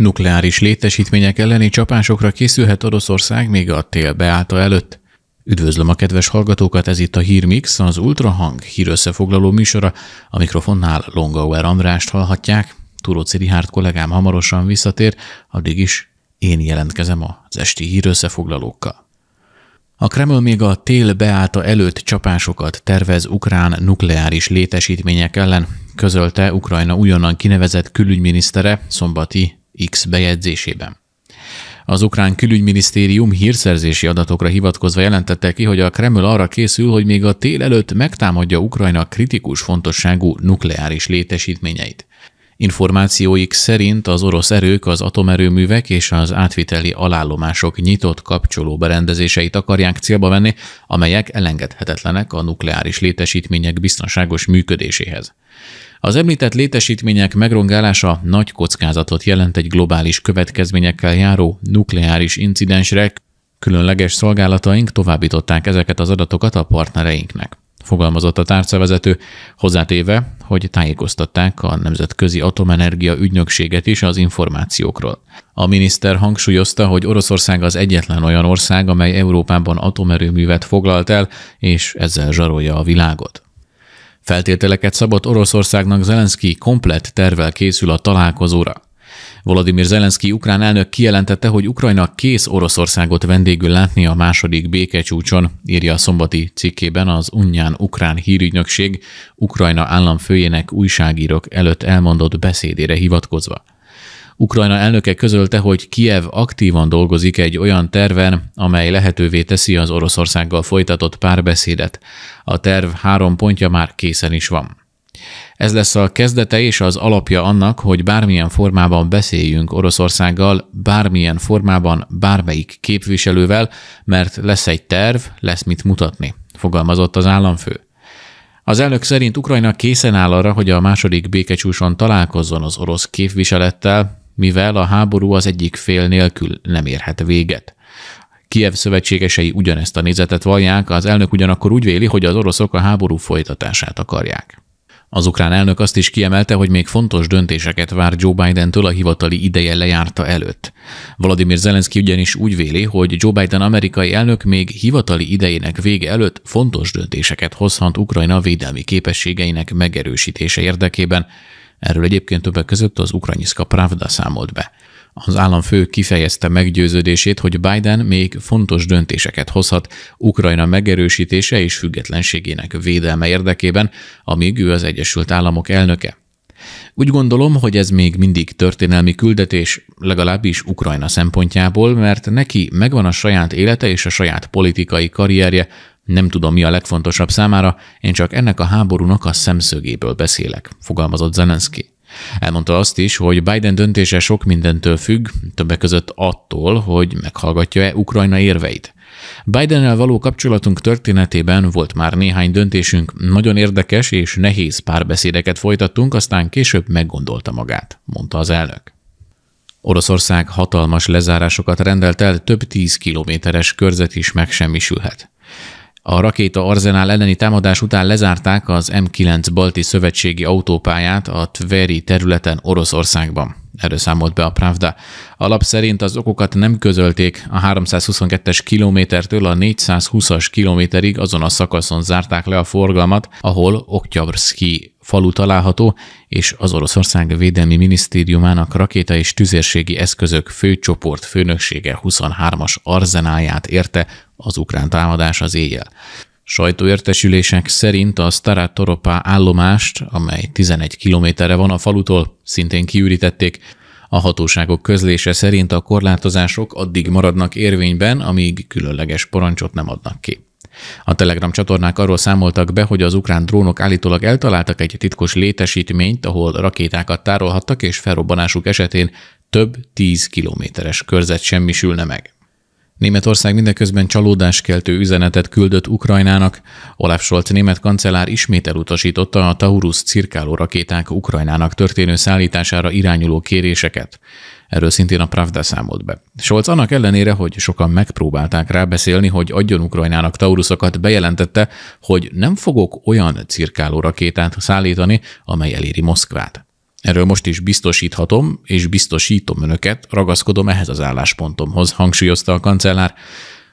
Nukleáris létesítmények elleni csapásokra készülhet Oroszország még a tél beállta előtt. Üdvözlöm a kedves hallgatókat, ez itt a Hírmix, az Ultrahang hírösszefoglaló műsora. A mikrofonnál Longauer Andrást hallhatják. Turóci Rihárt kollégám hamarosan visszatér, addig is én jelentkezem az esti hírösszefoglalókkal. A Kreml még a tél beállta előtt csapásokat tervez ukrán nukleáris létesítmények ellen, közölte Ukrajna újonnan kinevezett külügyminisztere szombati X bejegyzésében. Az ukrán külügyminisztérium hírszerzési adatokra hivatkozva jelentette ki, hogy a Kreml arra készül, hogy még a tél előtt megtámadja Ukrajna kritikus fontosságú nukleáris létesítményeit. Információik szerint az orosz erők az atomerőművek és az átviteli alállomások nyitott kapcsoló berendezéseit akarják célba venni, amelyek elengedhetetlenek a nukleáris létesítmények biztonságos működéséhez. Az említett létesítmények megrongálása nagy kockázatot jelent egy globális következményekkel járó nukleáris incidensre, különleges szolgálataink továbbították ezeket az adatokat a partnereinknek fogalmazott a tárcavezető, hozzátéve, hogy tájékoztatták a Nemzetközi Atomenergia Ügynökséget is az információkról. A miniszter hangsúlyozta, hogy Oroszország az egyetlen olyan ország, amely Európában atomerőművet foglalt el, és ezzel zsarolja a világot. Feltételeket szabott Oroszországnak Zelenszky komplett tervel készül a találkozóra. Volodymyr Zelenszky ukrán elnök kijelentette, hogy Ukrajna kész Oroszországot vendégül látni a második békecsúcson, írja a szombati cikkében az Unnyán Ukrán Hírügynökség Ukrajna államfőjének újságírók előtt elmondott beszédére hivatkozva. Ukrajna elnöke közölte, hogy Kiev aktívan dolgozik egy olyan terven, amely lehetővé teszi az Oroszországgal folytatott párbeszédet. A terv három pontja már készen is van. Ez lesz a kezdete és az alapja annak, hogy bármilyen formában beszéljünk Oroszországgal, bármilyen formában, bármelyik képviselővel, mert lesz egy terv, lesz mit mutatni, fogalmazott az államfő. Az elnök szerint Ukrajna készen áll arra, hogy a második békecsúson találkozzon az orosz képviselettel, mivel a háború az egyik fél nélkül nem érhet véget. Kiev szövetségesei ugyanezt a nézetet vallják, az elnök ugyanakkor úgy véli, hogy az oroszok a háború folytatását akarják. Az ukrán elnök azt is kiemelte, hogy még fontos döntéseket vár Joe Biden-től a hivatali ideje lejárta előtt. Vladimir Zelenszky ugyanis úgy véli, hogy Joe Biden amerikai elnök még hivatali idejének vége előtt fontos döntéseket hozhat Ukrajna védelmi képességeinek megerősítése érdekében, Erről egyébként többek között az Ukrajniszka Pravda számolt be. Az államfő kifejezte meggyőződését, hogy Biden még fontos döntéseket hozhat Ukrajna megerősítése és függetlenségének védelme érdekében, amíg ő az Egyesült Államok elnöke. Úgy gondolom, hogy ez még mindig történelmi küldetés, legalábbis Ukrajna szempontjából, mert neki megvan a saját élete és a saját politikai karrierje, nem tudom, mi a legfontosabb számára, én csak ennek a háborúnak a szemszögéből beszélek, fogalmazott Zelenszky. Elmondta azt is, hogy Biden döntése sok mindentől függ, többek között attól, hogy meghallgatja-e Ukrajna érveit. biden való kapcsolatunk történetében volt már néhány döntésünk, nagyon érdekes és nehéz párbeszédeket folytattunk, aztán később meggondolta magát, mondta az elnök. Oroszország hatalmas lezárásokat rendelt el, több tíz kilométeres körzet is megsemmisülhet. A rakéta arzenál elleni támadás után lezárták az M9 balti szövetségi autópályát a Tveri területen Oroszországban. Erről számolt be a Pravda. Alap szerint az okokat nem közölték, a 322-es kilométertől a 420-as kilométerig azon a szakaszon zárták le a forgalmat, ahol Oktyabrsky falu található, és az Oroszország Védelmi Minisztériumának rakéta és tüzérségi eszközök főcsoport főnöksége 23-as arzenáját érte az ukrán támadás az éjjel. Sajtóértesülések szerint a Staratoropa állomást, amely 11 kilométerre van a falutól, szintén kiürítették. A hatóságok közlése szerint a korlátozások addig maradnak érvényben, amíg különleges parancsot nem adnak ki. A Telegram csatornák arról számoltak be, hogy az ukrán drónok állítólag eltaláltak egy titkos létesítményt, ahol rakétákat tárolhattak, és felrobbanásuk esetén több tíz kilométeres körzet semmisülne meg. Németország mindeközben csalódáskeltő üzenetet küldött Ukrajnának. Olaf Scholz német kancellár ismét elutasította a Taurus cirkáló rakéták Ukrajnának történő szállítására irányuló kéréseket. Erről szintén a Pravda számolt be. Scholz annak ellenére, hogy sokan megpróbálták rábeszélni, hogy adjon Ukrajnának Taurusokat, bejelentette, hogy nem fogok olyan cirkáló rakétát szállítani, amely eléri Moszkvát. Erről most is biztosíthatom, és biztosítom önöket, ragaszkodom ehhez az álláspontomhoz, hangsúlyozta a kancellár.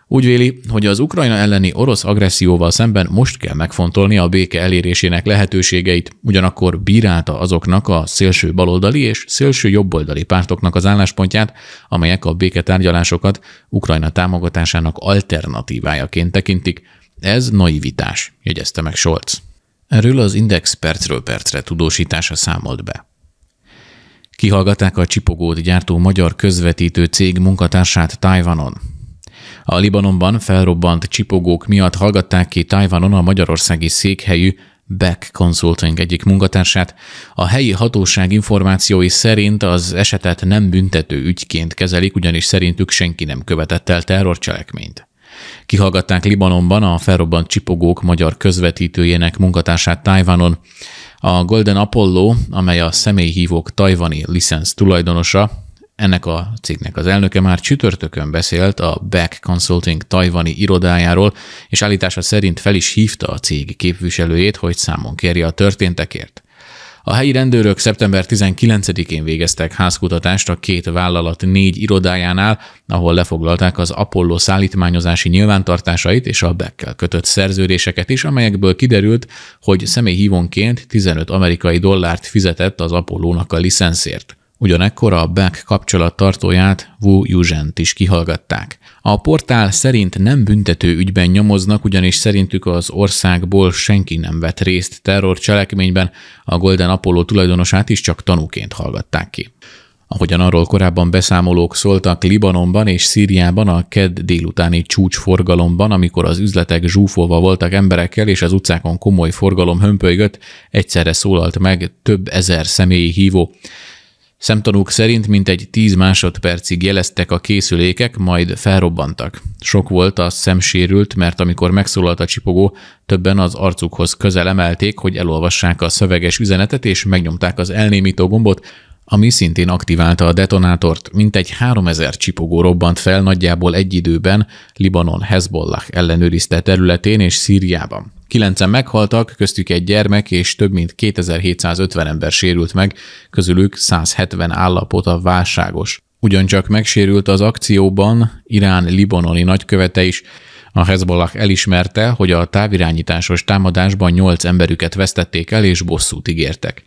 Úgy véli, hogy az Ukrajna elleni orosz agresszióval szemben most kell megfontolni a béke elérésének lehetőségeit, ugyanakkor bírálta azoknak a szélső baloldali és szélső jobboldali pártoknak az álláspontját, amelyek a béketárgyalásokat Ukrajna támogatásának alternatívájaként tekintik. Ez naivitás, jegyezte meg Scholz. Erről az Index percről percre tudósítása számolt be. Kihallgatták a csipogót gyártó magyar közvetítő cég munkatársát Tajvanon. A Libanonban felrobbant csipogók miatt hallgatták ki Tajvanon a magyarországi székhelyű Beck Consulting egyik munkatársát. A helyi hatóság információi szerint az esetet nem büntető ügyként kezelik, ugyanis szerintük senki nem követett el terrorcselekményt. Kihallgatták Libanonban a felrobbant csipogók magyar közvetítőjének munkatársát Tajvanon. A Golden Apollo, amely a személyhívók tajvani licenc tulajdonosa, ennek a cégnek az elnöke már csütörtökön beszélt a Back Consulting tajvani irodájáról, és állítása szerint fel is hívta a cég képviselőjét, hogy számon kérje a történtekért. A helyi rendőrök szeptember 19-én végeztek házkutatást a két vállalat négy irodájánál, ahol lefoglalták az Apollo szállítmányozási nyilvántartásait és a Beckkel kötött szerződéseket is, amelyekből kiderült, hogy személyhívónként 15 amerikai dollárt fizetett az Apollónak a licenszért. Ugyanekkor a Beck kapcsolattartóját Wu Yuzhent is kihallgatták. A portál szerint nem büntető ügyben nyomoznak, ugyanis szerintük az országból senki nem vett részt terrorcselekményben, a Golden Apollo tulajdonosát is csak tanúként hallgatták ki. Ahogyan arról korábban beszámolók szóltak, Libanonban és Szíriában a kedd délutáni csúcsforgalomban, amikor az üzletek zsúfolva voltak emberekkel és az utcákon komoly forgalom hömpölygött, egyszerre szólalt meg több ezer személyi hívó. Szemtanúk szerint mintegy 10 másodpercig jeleztek a készülékek, majd felrobbantak. Sok volt a szemsérült, mert amikor megszólalt a csipogó, többen az arcukhoz közel emelték, hogy elolvassák a szöveges üzenetet, és megnyomták az elnémító gombot, ami szintén aktiválta a detonátort, mintegy 3000 csipogó robbant fel nagyjából egy időben Libanon Hezbollah ellenőrizte területén és Szíriában. Kilencen meghaltak, köztük egy gyermek, és több mint 2750 ember sérült meg, közülük 170 állapota válságos. Ugyancsak megsérült az akcióban Irán libanoni nagykövete is, a Hezbollah elismerte, hogy a távirányításos támadásban nyolc emberüket vesztették el és bosszút ígértek.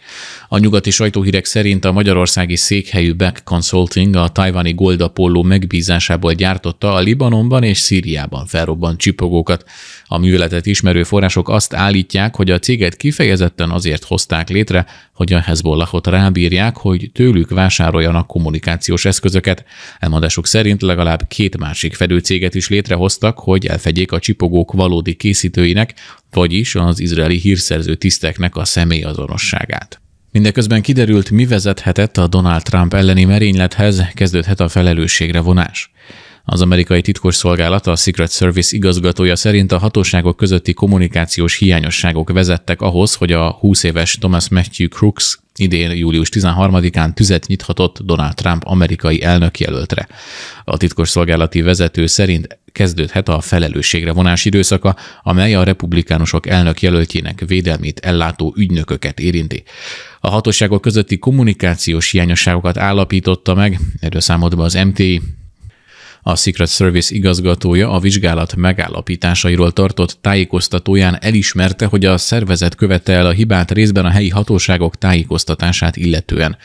A nyugati sajtóhírek szerint a magyarországi székhelyű Back Consulting a tajvani Gold Apollo megbízásából gyártotta a Libanonban és Szíriában felrobbant csipogókat. A műveletet ismerő források azt állítják, hogy a céget kifejezetten azért hozták létre, hogy a Hezbollahot rábírják, hogy tőlük vásároljanak kommunikációs eszközöket. Elmondásuk szerint legalább két másik fedőcéget is létrehoztak, hogy el felfedjék a csipogók valódi készítőinek, vagyis az izraeli hírszerző tiszteknek a személyazonosságát. Mindeközben kiderült, mi vezethetett a Donald Trump elleni merénylethez, kezdődhet a felelősségre vonás. Az amerikai titkosszolgálata, a Secret Service igazgatója szerint a hatóságok közötti kommunikációs hiányosságok vezettek ahhoz, hogy a 20 éves Thomas Matthew Crooks idén július 13-án tüzet nyithatott Donald Trump amerikai jelöltre. A titkosszolgálati vezető szerint kezdődhet a felelősségre vonás időszaka, amely a republikánusok jelöltjének védelmét ellátó ügynököket érinti. A hatóságok közötti kommunikációs hiányosságokat állapította meg, erről számolt be az MTI, a Secret Service igazgatója a vizsgálat megállapításairól tartott tájékoztatóján elismerte, hogy a szervezet követte el a hibát részben a helyi hatóságok tájékoztatását illetően.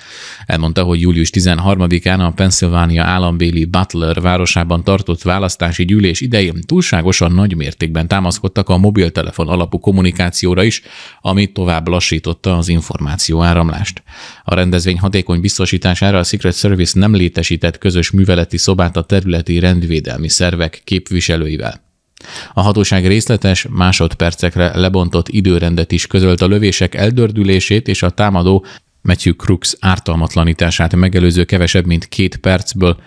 Elmondta, hogy július 13-án a Pennsylvania állambéli Butler városában tartott választási gyűlés idején túlságosan nagy mértékben támaszkodtak a mobiltelefon alapú kommunikációra is, ami tovább lassította az információ áramlást. A rendezvény hatékony biztosítására a Secret Service nem létesített közös műveleti szobát a terület nemzeti rendvédelmi szervek képviselőivel. A hatóság részletes, másodpercekre lebontott időrendet is közölt a lövések eldördülését és a támadó Matthew Crooks ártalmatlanítását megelőző kevesebb mint két percből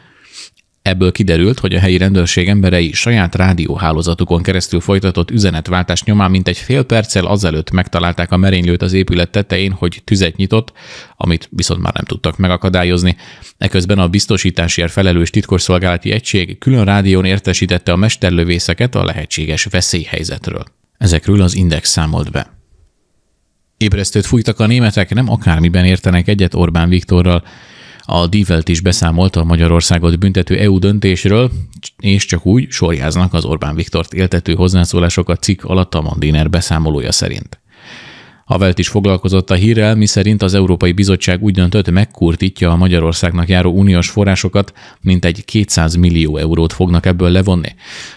Ebből kiderült, hogy a helyi rendőrség emberei saját rádióhálózatukon keresztül folytatott üzenetváltás nyomán mintegy fél perccel azelőtt megtalálták a merénylőt az épület tetején, hogy tüzet nyitott, amit viszont már nem tudtak megakadályozni. Eközben a biztosításért felelős titkosszolgálati egység külön rádión értesítette a mesterlövészeket a lehetséges veszélyhelyzetről. Ezekről az Index számolt be. Ébresztőt fújtak a németek, nem akármiben értenek egyet Orbán Viktorral. A Dívelt is beszámolt a Magyarországot büntető EU döntésről, és csak úgy sorjáznak az Orbán Viktort éltető hozzászólások a cikk alatt a Mandiner beszámolója szerint. A Welt is foglalkozott a hírrel, miszerint az Európai Bizottság úgy döntött, megkurtítja a Magyarországnak járó uniós forrásokat, mint egy 200 millió eurót fognak ebből levonni.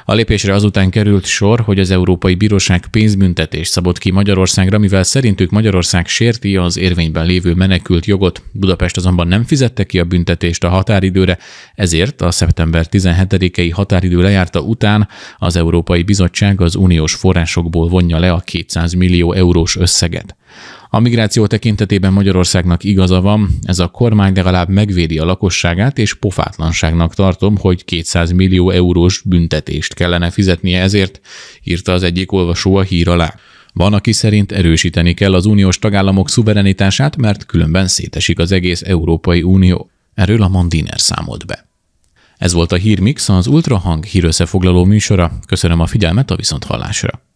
A lépésre azután került sor, hogy az Európai Bíróság pénzbüntetés szabott ki Magyarországra, mivel szerintük Magyarország sérti az érvényben lévő menekült jogot. Budapest azonban nem fizette ki a büntetést a határidőre, ezért a szeptember 17-i határidő lejárta után az Európai Bizottság az uniós forrásokból vonja le a 200 millió eurós összeget őket. A migráció tekintetében Magyarországnak igaza van, ez a kormány legalább megvédi a lakosságát, és pofátlanságnak tartom, hogy 200 millió eurós büntetést kellene fizetnie ezért, írta az egyik olvasó a hír alá. Van, aki szerint erősíteni kell az uniós tagállamok szuverenitását, mert különben szétesik az egész Európai Unió. Erről a Mandiner számolt be. Ez volt a Hírmix, az Ultrahang hírösszefoglaló műsora. Köszönöm a figyelmet a viszonthallásra.